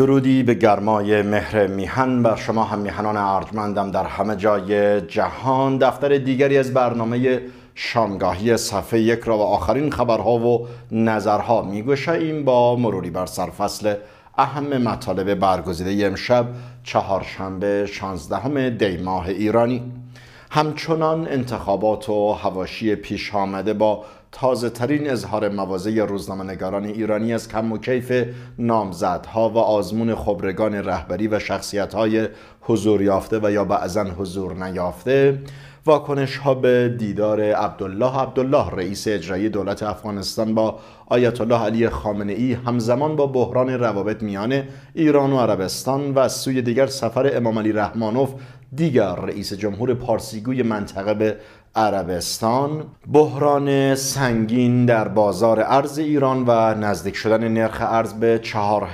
درودی به گرمای مهر میهن بر شما هم میهنان ارجمندم در همه جای جهان دفتر دیگری از برنامه شامگاهی صفحه یک را و آخرین خبرها و نظرها این با مروری بر سرفصل اهم مطالب برگزیده امشب چهارشنبه 16 دی ماه ایرانی همچنان انتخابات و هواشی پیش آمده با تازه ترین اظهار موازه روزنامهنگاران ایرانی از کم و کیف نامزدها و آزمون خبرگان رهبری و شخصیت های حضور یافته و یا بعضا حضور نیافته واکنش ها به دیدار عبدالله عبدالله رئیس اجرایی دولت افغانستان با آیت الله علی خامنه ای همزمان با بحران روابط میان ایران و عربستان و از سوی دیگر سفر امام علی رحمانوف دیگر رئیس جمهور پارسیگوی منطقه به عربستان بحران سنگین در بازار ارز ایران و نزدیک شدن نرخ ارز به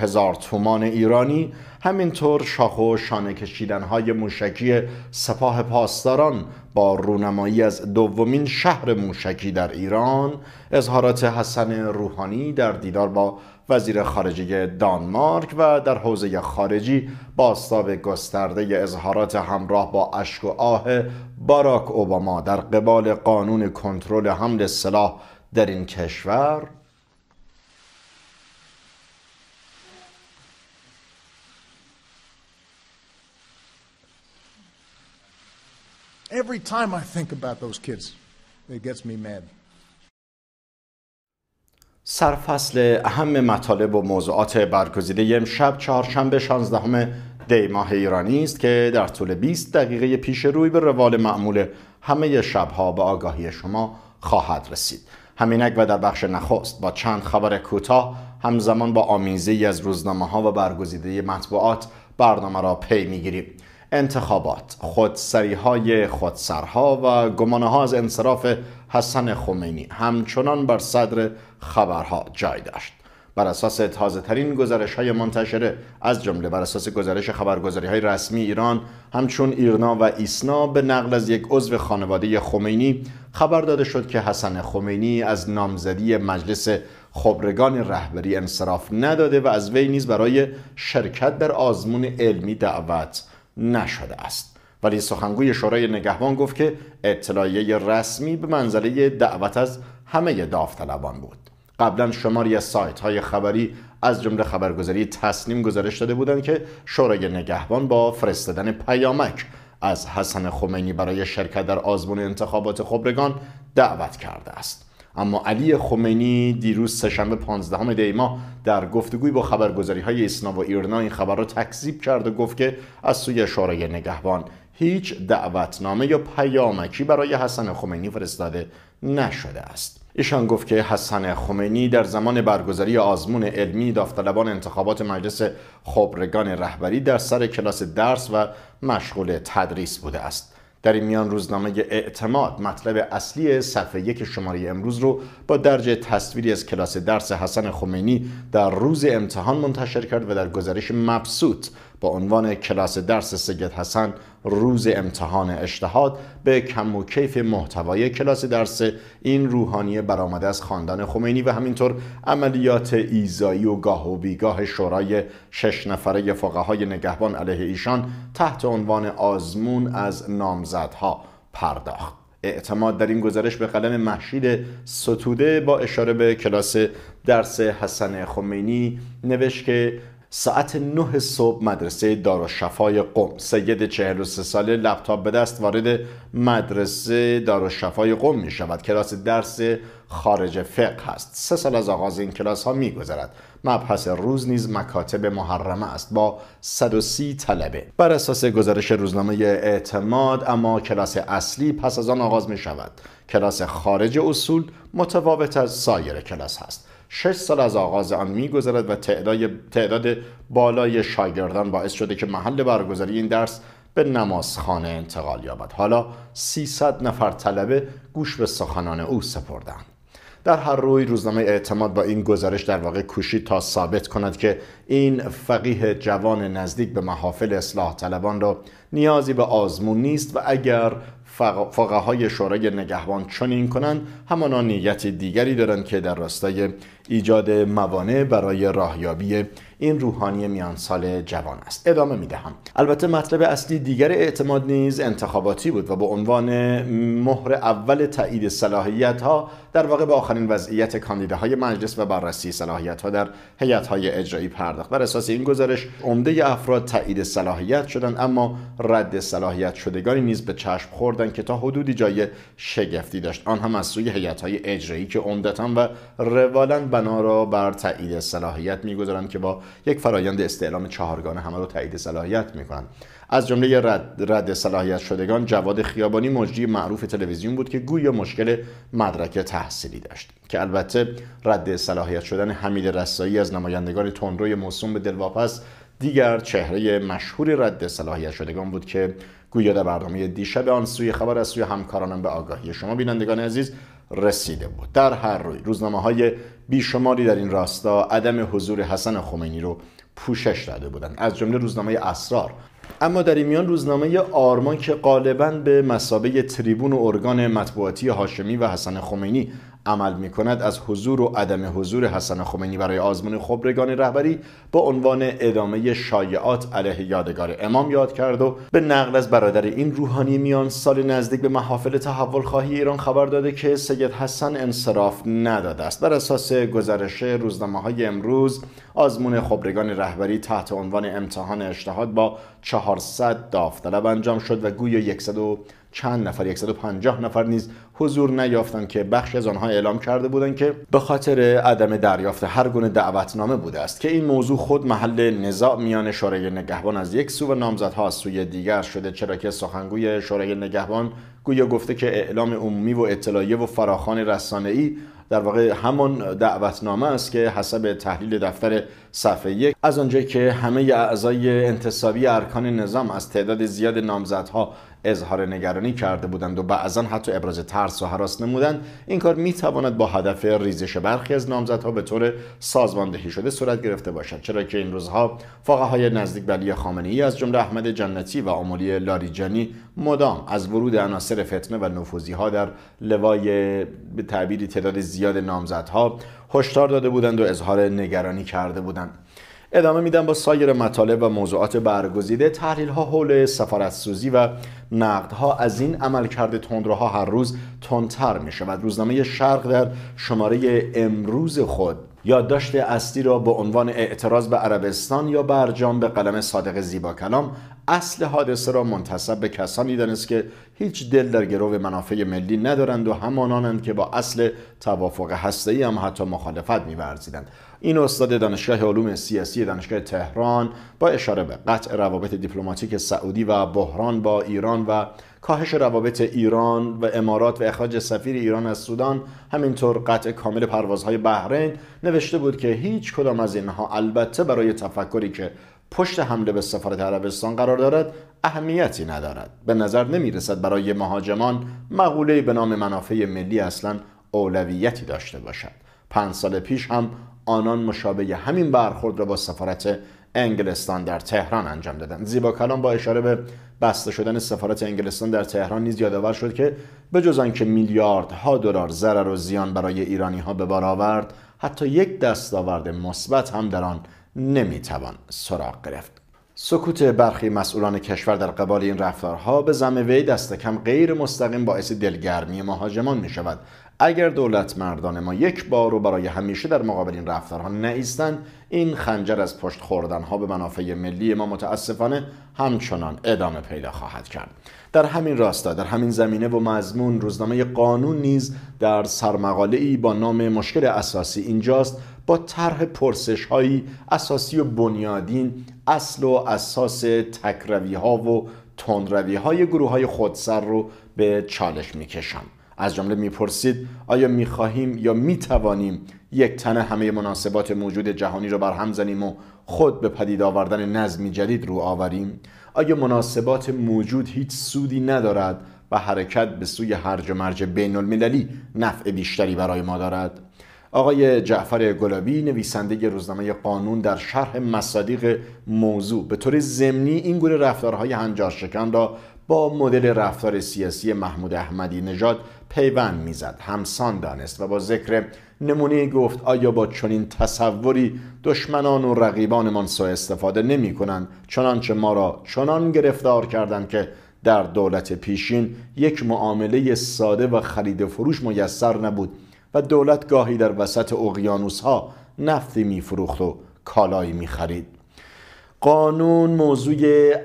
هزار تومان ایرانی همینطور شاخ و شانه کشیدن های موشکی سپاه پاسداران با رونمایی از دومین شهر موشکی در ایران اظهارات حسن روحانی در دیدار با وزیر خارجه دانمارک و در حوزه خارجی باستاب گسترده اظهارات همراه با اشک و آه باراک اوباما در قبال قانون کنترل حمل سلاح در این کشور Every time I think about those kids, it gets me mad. سرفصل اهم مطالب و موضوعات برگزیده امشب چهارشنبه 16 دی ماه ایرانی است که در طول 20 دقیقه پیش روی به روال معمول همه شبها به آگاهی شما خواهد رسید همینک و در بخش نخست با چند خبر کوتاه همزمان با آمیزه ای از روزنامه ها و برگزیده مطبوعات برنامه را پی میگیریم انتخابات خودسری های خودسرها و گمانه ها از انصراف حسن خمینی همچنان بر صدر خبرها جای داشت بر اساس تازه ترین گزارش های منتشره از جمله بر اساس گزارش خبرگزاری های رسمی ایران همچون ایرنا و ایسنا به نقل از یک عضو خانواده خمینی خبر داده شد که حسن خمینی از نامزدی مجلس خبرگان رهبری انصراف نداده و از وی نیز برای شرکت در آزمون علمی دعوت نشده است ولی سخنگوی شورای نگهبان گفت که اطلاعیه رسمی به منزله دعوت از همه داوطلبان بود قبلا شماری از سایت های خبری از جمله خبرگزاری تسنیم گزارش داده بودند که شورای نگهبان با فرستادن پیامک از حسن خمینی برای شرکت در آزمون انتخابات خبرگان دعوت کرده است اما علی خمینی دیروز سهشنبه 15 دی ماه در گفتگوی با خبرگزاری های اسنا و ایرنا این خبر را تکذیب کرد و گفت که از سوی شورای نگهبان هیچ دعوتنامه یا پیامکی برای حسن خمینی فرستاده نشده است ایشان گفت که حسن خمینی در زمان برگزاری آزمون علمی داوطلبان انتخابات مجلس خبرگان رهبری در سر کلاس درس و مشغول تدریس بوده است در این میان روزنامه اعتماد مطلب اصلی صفحه یک شماره امروز رو با درجه تصویری از کلاس درس حسن خمینی در روز امتحان منتشر کرد و در گزارش مبسوط با عنوان کلاس درس سید حسن روز امتحان اجتهاد به کم و کیف محتوای کلاس درس این روحانی برآمده از خاندان خمینی و همینطور عملیات ایزایی و گاه و بیگاه شورای شش نفره فقهای نگهبان علیه ایشان تحت عنوان آزمون از نامزدها پرداخت اعتماد در این گزارش به قلم محشید ستوده با اشاره به کلاس درس حسن خمینی نوشت که ساعت 9 صبح مدرسه شفای قم سید 43 ساله لپتاپ به دست وارد مدرسه شفای قم می شود کلاس درس خارج فقه هست سه سال از آغاز این کلاس ها می گذرد مبحث روز نیز مکاتب محرمه است با 130 طلبه بر اساس گزارش روزنامه اعتماد اما کلاس اصلی پس از آن آغاز می شود کلاس خارج اصول متفاوت از سایر کلاس هست شش سال از آغاز آن میگذرد و تعداد بالای شاگردان باعث شده که محل برگزاری این درس به نمازخانه انتقال یابد حالا 300 نفر طلبه گوش به سخنان او سپردند در هر روی روزنامه اعتماد با این گزارش در واقع کوشید تا ثابت کند که این فقیه جوان نزدیک به محافل اصلاح طلبان را نیازی به آزمون نیست و اگر فقه های شورای نگهبان چنین کنند همانا نیتی دیگری دارند که در راستای ایجاد موانع برای راهیابی این روحانی میان سال جوان است ادامه میدهم البته مطلب اصلی دیگر اعتماد نیز انتخاباتی بود و به عنوان مهر اول تایید صلاحیت ها در واقع به آخرین وضعیت کاندیداهای مجلس و بررسی صلاحیت ها در هیئت های اجرایی پرداخت بر اساس این گزارش عمده افراد تایید صلاحیت شدند اما رد صلاحیت شدگانی نیز به چشم خوردن که تا حدودی جای شگفتی داشت آن هم از سوی هیئت های اجرایی که عمدتا و روالا بنا را بر تایید صلاحیت میگذارند که با یک فرایند استعلام چهارگانه همه رو تایید صلاحیت میکنند از جمله رد،, رد صلاحیت شدگان جواد خیابانی مجری معروف تلویزیون بود که گویا مشکل مدرک تحصیلی داشت که البته رد صلاحیت شدن حمید رسایی از نمایندگان تندروی موسوم به دلواپس دیگر چهره مشهور رد صلاحیت شدگان بود که گویا در برنامه دیشب آن سوی خبر از سوی همکارانم به آگاهی شما بینندگان عزیز رسیده بود در هر روی روزنامه های بیشماری در این راستا عدم حضور حسن خمینی رو پوشش داده بودند از جمله روزنامه اسرار اما در این میان روزنامه آرمان که غالبا به مسابقه تریبون و ارگان مطبوعاتی هاشمی و حسن خمینی عمل می کند از حضور و عدم حضور حسن خمینی برای آزمون خبرگان رهبری با عنوان ادامه شایعات علیه یادگار امام یاد کرد و به نقل از برادر این روحانی میان سال نزدیک به محافل تحول خواهی ایران خبر داده که سید حسن انصراف نداده است بر اساس گزارش روزنامه های امروز آزمون خبرگان رهبری تحت عنوان امتحان اشتهاد با 400 داوطلب انجام شد و گویا 100 چند نفر 150 نفر نیز حضور نیافتند که بخشی از آنها اعلام کرده بودند که به خاطر عدم دریافت هر گونه دعوتنامه بوده است که این موضوع خود محل نزاع میان شورای نگهبان از یک سو و نامزدها از سوی دیگر شده چرا که سخنگوی شورای نگهبان گویا گفته که اعلام عمومی و اطلاعیه و فراخان ای در واقع همان دعوتنامه است که حسب تحلیل دفتر صفحه یک از آنجایی که همه اعضای انتصابی ارکان نظام از تعداد زیاد نامزدها اظهار نگرانی کرده بودند و بعضا حتی ابراز ترس و حراس نمودند این کار میتواند با هدف ریزش برخی از نامزدها به طور سازماندهی شده صورت گرفته باشد چرا که این روزها فقهای نزدیک بلی خامنه ای از جمله احمد جنتی و عملی لاریجانی مدام از ورود عناصر فتنه و نفوذی ها در لوای به تعبیری تعداد زیاد نامزدها هشدار داده بودند و اظهار نگرانی کرده بودند ادامه میدم با سایر مطالب و موضوعات برگزیده تحلیل ها حول سفارتسوزی و نقدها از این عملکرد تندروها هر روز تندتر می شود روزنامه شرق در شماره امروز خود یادداشت اصلی را به عنوان اعتراض به عربستان یا برجام به قلم صادق زیبا کلام اصل حادثه را منتصب به کسانی دانست که هیچ دل در گرو منافع ملی ندارند و همانانند که با اصل توافق هسته‌ای هم حتی مخالفت می‌ورزیدند این استاد دانشگاه علوم سیاسی دانشگاه تهران با اشاره به قطع روابط دیپلماتیک سعودی و بحران با ایران و کاهش روابط ایران و امارات و اخراج سفیر ایران از سودان همینطور قطع کامل پروازهای بحرین نوشته بود که هیچ کدام از اینها البته برای تفکری که پشت حمله به سفارت عربستان قرار دارد اهمیتی ندارد به نظر نمی رسد برای مهاجمان مقوله به نام منافع ملی اصلا اولویتی داشته باشد پنج سال پیش هم آنان مشابه همین برخورد را با سفارت انگلستان در تهران انجام دادند زیبا کلام با اشاره به بسته شدن سفارت انگلستان در تهران نیز یادآور شد که به جز آنکه میلیاردها دلار ضرر و زیان برای ایرانی ها به بار آورد حتی یک دستاورد مثبت هم در آن نمیتوان سراغ گرفت سکوت برخی مسئولان کشور در قبال این رفتارها به زم وی دست کم غیر مستقیم باعث دلگرمی مهاجمان می شود اگر دولت مردان ما یک بار و برای همیشه در مقابل این رفتارها نایستند این خنجر از پشت خوردن ها به منافع ملی ما متاسفانه همچنان ادامه پیدا خواهد کرد در همین راستا در همین زمینه و مضمون روزنامه قانون نیز در سرمقاله ای با نام مشکل اساسی اینجاست با طرح پرسش هایی اساسی و بنیادین اصل و اساس تکروی ها و تندروی های گروه های خودسر رو به چالش میکشند از جمله میپرسید آیا میخواهیم یا میتوانیم یک تنه همه مناسبات موجود جهانی را هم زنیم و خود به پدید آوردن نظمی جدید رو آوریم آیا مناسبات موجود هیچ سودی ندارد و حرکت به سوی هرج و مرج بین المللی نفع بیشتری برای ما دارد آقای جعفر گلابی نویسنده روزنامه قانون در شرح مصادیق موضوع به طور ضمنی این گونه رفتارهای هنجارشکن را با مدل رفتار سیاسی محمود احمدی نژاد پیوند میزد همسان دانست و با ذکر نمونه گفت آیا با چنین تصوری دشمنان و رقیبانمان سوء استفاده نمی کنند چنانچه ما را چنان گرفتار کردند که در دولت پیشین یک معامله ساده و خرید فروش میسر نبود و دولت گاهی در وسط اقیانوس ها نفتی میفروخت و کالایی میخرید قانون موضوع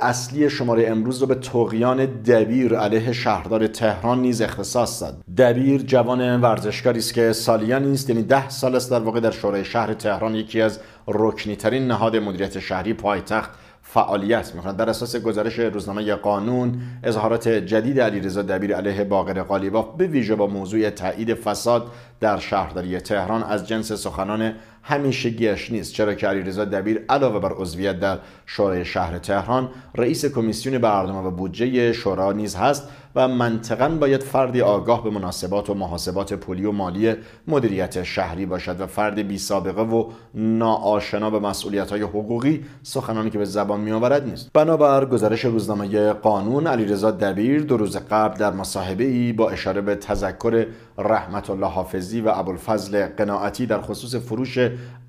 اصلی شماره امروز رو به تقیان دبیر علیه شهردار تهران نیز اختصاص داد دبیر جوان ورزشکاری است که سالیان نیست یعنی ده سال است در واقع در شورای شهر تهران یکی از رکنی ترین نهاد مدیریت شهری پایتخت فعالیت میکنند در اساس گزارش روزنامه قانون اظهارات جدید علیرضا دبیر علیه باقر قالیباف به ویژه با موضوع تایید فساد در شهرداری تهران از جنس سخنان همیشگیش نیست چرا که علیرضا دبیر علاوه بر عضویت در شورای شهر تهران رئیس کمیسیون برنامه و بودجه شورا نیز هست و منطقا باید فردی آگاه به مناسبات و محاسبات پولی و مالی مدیریت شهری باشد و فرد بی سابقه و ناآشنا به مسئولیت های حقوقی سخنانی که به زبان می نیست بنابر گزارش روزنامه قانون علیرضا دبیر دو روز قبل در مصاحبه ای با اشاره به تذکر رحمت الله حافظی و ابوالفضل قناعتی در خصوص فروش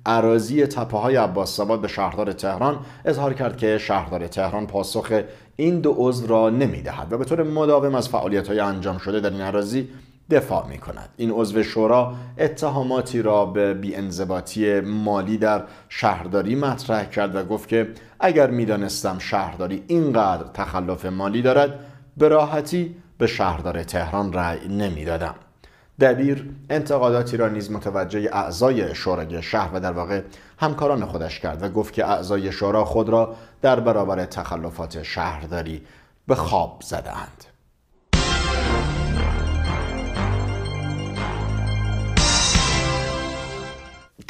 عراضی تپه های عباس به شهردار تهران اظهار کرد که شهردار تهران پاسخ این دو عضو را دهد و به طور مداوم از فعالیت های انجام شده در این عراضی دفاع می کند این عضو شورا اتهاماتی را به بیانضباطی مالی در شهرداری مطرح کرد و گفت که اگر دانستم شهرداری اینقدر تخلف مالی دارد به راحتی به شهردار تهران رأی نمیدادم دبیر انتقاداتی را نیز متوجه اعضای شورای شهر و در واقع همکاران خودش کرد و گفت که اعضای شورا خود را در برابر تخلفات شهرداری به خواب زدند.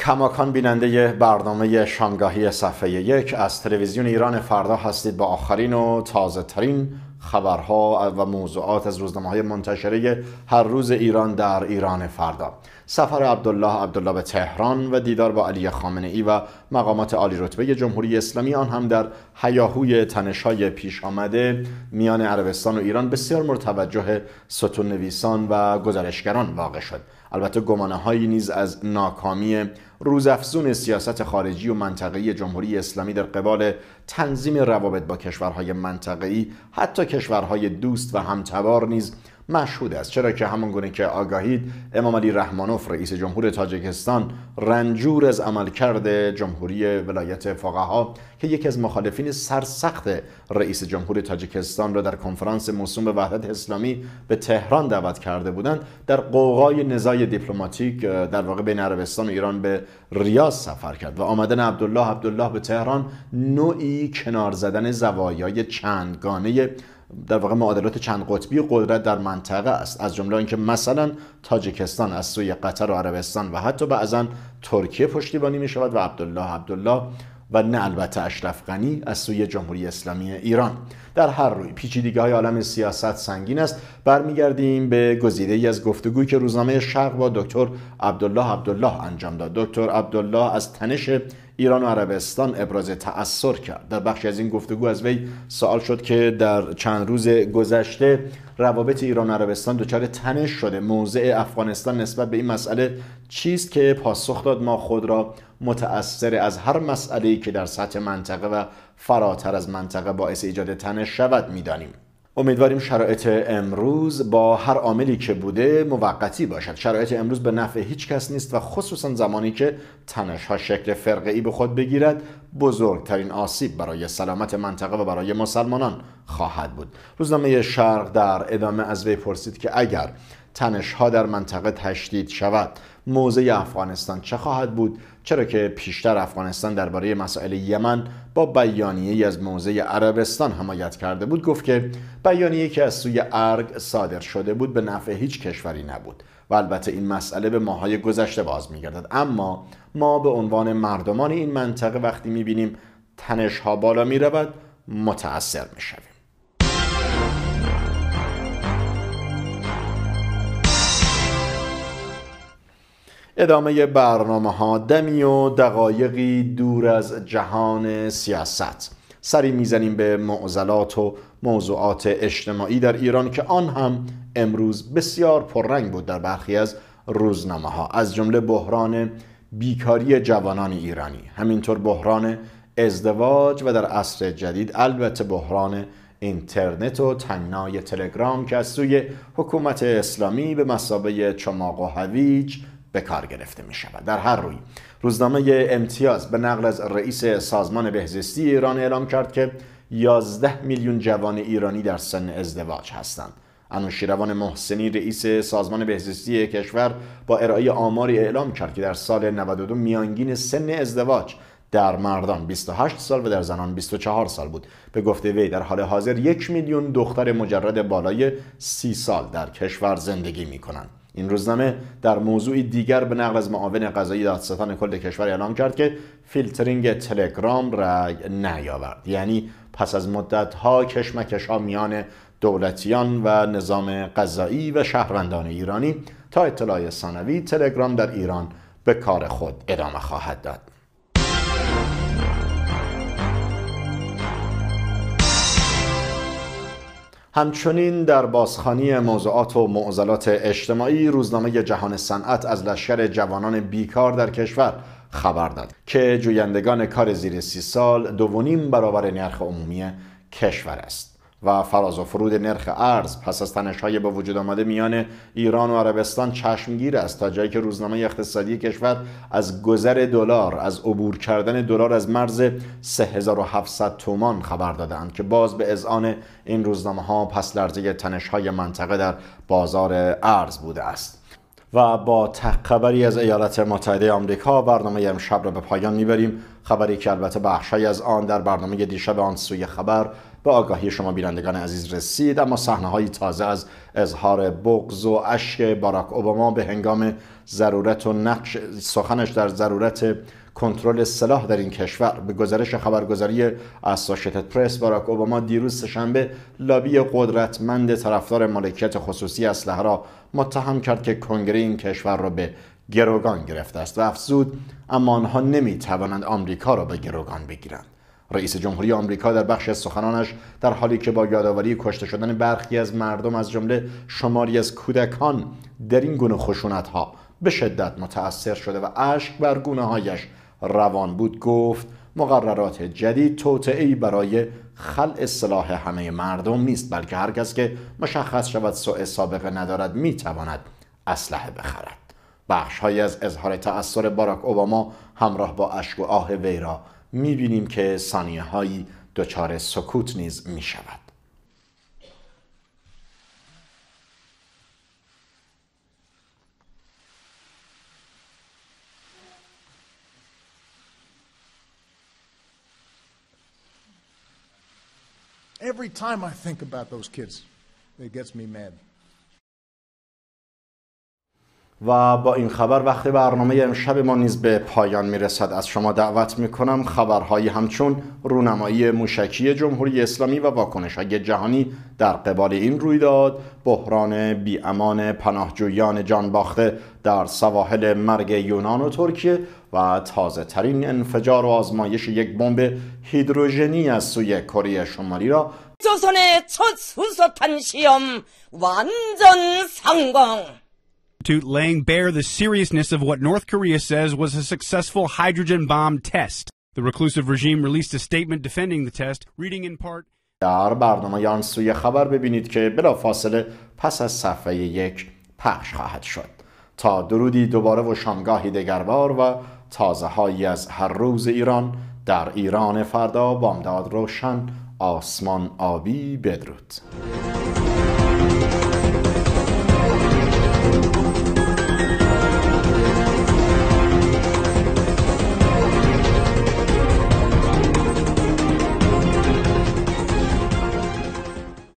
کماکان بیننده برنامه شامگاهی صفحه یک از تلویزیون ایران فردا هستید با آخرین و تازه ترین خبرها و موضوعات از روزنامه های منتشره هر روز ایران در ایران فردا سفر عبدالله عبدالله به تهران و دیدار با علی خامنه ای و مقامات عالی رتبه جمهوری اسلامی آن هم در حیاهوی تنش های پیش آمده میان عربستان و ایران بسیار مرتوجه ستون نویسان و گزارشگران واقع شد البته گمانه هایی نیز از ناکامی روزافزون سیاست خارجی و منطقه‌ای جمهوری اسلامی در قبال تنظیم روابط با کشورهای منطقه‌ای حتی کشورهای دوست و همتبار نیز مشهود است چرا که همان گونه که آگاهید امام علی رحمانوف رئیس جمهور تاجیکستان رنجور از عملکرد جمهوری ولایت فقها که یکی از مخالفین سرسخت رئیس جمهور تاجیکستان را در کنفرانس موسوم به وحدت اسلامی به تهران دعوت کرده بودند در قوقای نزای دیپلماتیک در واقع بین عربستان و ایران به ریاض سفر کرد و آمدن عبدالله عبدالله به تهران نوعی کنار زدن زوایای چندگانه در واقع معادلات چند قطبی قدرت در منطقه است از جمله اینکه مثلا تاجیکستان از سوی قطر و عربستان و حتی بعضا ترکیه پشتیبانی می شود و عبدالله عبدالله و نه البته اشرف غنی از سوی جمهوری اسلامی ایران در هر روی پیچیدگی های عالم سیاست سنگین است برمیگردیم به گزیده ای از گفتگوی که روزنامه شرق با دکتر عبدالله عبدالله انجام داد دکتر عبدالله از تنش ایران و عربستان ابراز تأثیر کرد در بخشی از این گفتگو از وی سوال شد که در چند روز گذشته روابط ایران و عربستان دچار تنش شده موضع افغانستان نسبت به این مسئله چیست که پاسخ داد ما خود را متأثر از هر مسئله که در سطح منطقه و فراتر از منطقه باعث ایجاد تنش شود میدانیم امیدواریم شرایط امروز با هر عاملی که بوده موقتی باشد شرایط امروز به نفع هیچ کس نیست و خصوصا زمانی که تنش ها شکل فرقه ای به خود بگیرد بزرگترین آسیب برای سلامت منطقه و برای مسلمانان خواهد بود روزنامه شرق در ادامه از وی پرسید که اگر تنشها ها در منطقه تشدید شود موزه افغانستان چه خواهد بود چرا که پیشتر افغانستان درباره مسائل یمن با بیانیه از موزه عربستان حمایت کرده بود گفت که بیانیه که از سوی ارگ صادر شده بود به نفع هیچ کشوری نبود و البته این مسئله به ماهای گذشته باز میگردد اما ما به عنوان مردمان این منطقه وقتی میبینیم تنش ها بالا میرود متأثر میشویم ادامه برنامه ها دمی و دقایقی دور از جهان سیاست سری میزنیم به معضلات و موضوعات اجتماعی در ایران که آن هم امروز بسیار پررنگ بود در برخی از روزنامه ها از جمله بحران بیکاری جوانان ایرانی همینطور بحران ازدواج و در عصر جدید البته بحران اینترنت و تنگنای تلگرام که از سوی حکومت اسلامی به مسابه چماق و هویج به کار گرفته می شود در هر روی روزنامه امتیاز به نقل از رئیس سازمان بهزیستی ایران اعلام کرد که 11 میلیون جوان ایرانی در سن ازدواج هستند انوشیروان محسنی رئیس سازمان بهزیستی کشور با ارائه آماری اعلام کرد که در سال 92 میانگین سن ازدواج در مردان 28 سال و در زنان 24 سال بود به گفته وی در حال حاضر یک میلیون دختر مجرد بالای 30 سال در کشور زندگی می کنند این روزنامه در موضوع دیگر به نقل از معاون قضایی دادستان کل کشور اعلام کرد که فیلترینگ تلگرام را نیاورد یعنی پس از مدت ها کشمکش ها میان دولتیان و نظام قضایی و شهروندان ایرانی تا اطلاع ثانوی تلگرام در ایران به کار خود ادامه خواهد داد همچنین در بازخانی موضوعات و معضلات اجتماعی روزنامه جهان صنعت از لشکر جوانان بیکار در کشور خبر داد که جویندگان کار زیر سی سال دوونیم برابر نرخ عمومی کشور است و فراز و فرود نرخ ارز پس از تنش‌های به وجود آمده میان ایران و عربستان چشمگیر است تا جایی که روزنامه اقتصادی کشور از گذر دلار از عبور کردن دلار از مرز 3700 تومان خبر دادند که باز به اذعان این روزنامه ها پس لرزه تنش‌های منطقه در بازار ارز بوده است و با تقبری از ایالات متحده آمریکا برنامه امشب را به پایان میبریم خبری که البته بخشی از آن در برنامه دیشب آن سوی خبر به آگاهی شما بینندگان عزیز رسید اما صحنه های تازه از اظهار بغض و اشک باراک اوباما به هنگام ضرورت و نقش سخنش در ضرورت کنترل سلاح در این کشور به گزارش خبرگزاری اسوشیتد پرس باراک اوباما دیروز شنبه لابی قدرتمند طرفدار مالکیت خصوصی اسلحه را متهم کرد که کنگره این کشور را به گروگان گرفته است و افزود اما آنها نمی توانند آمریکا را به گروگان بگیرند رئیس جمهوری آمریکا در بخش از سخنانش در حالی که با یادآوری کشته شدن برخی از مردم از جمله شماری از کودکان در این گونه خشونت ها به شدت متأثر شده و اشک بر گونه هایش روان بود گفت مقررات جدید ای برای خلع اصلاح همه مردم نیست بلکه هر کس که مشخص شود سوء سابقه ندارد میتواند اسلحه بخرد بخش های از اظهار تأثیر باراک اوباما همراه با اشک و آه وی را میبینیم که ثانیه هایی دچار سکوت نیز میشود Every time I think about those kids, it gets me mad. و با این خبر وقتی برنامه امشب ما نیز به پایان میرسد از شما دعوت میکنم خبرهایی همچون رونمایی موشکی جمهوری اسلامی و واکنش های جهانی در قبال این رویداد بحران بیامان پناهجویان باخته در سواحل مرگ یونان و ترکیه و تازه ترین انفجار و آزمایش یک بمب هیدروژنی از سوی کره شمالی را to laying bare the seriousness of what North Korea says was a successful hydrogen bomb test. The reclusive regime released a statement defending the test, reading in part در برنامه آن سوی خبر ببینید که بلافاصله پس از صفحه یک پخش خواهد شد تا درودی دوباره و شامگاهی دگربار و تازه هایی از هر روز ایران در ایران فردا بامداد روشن آسمان آبی بدرود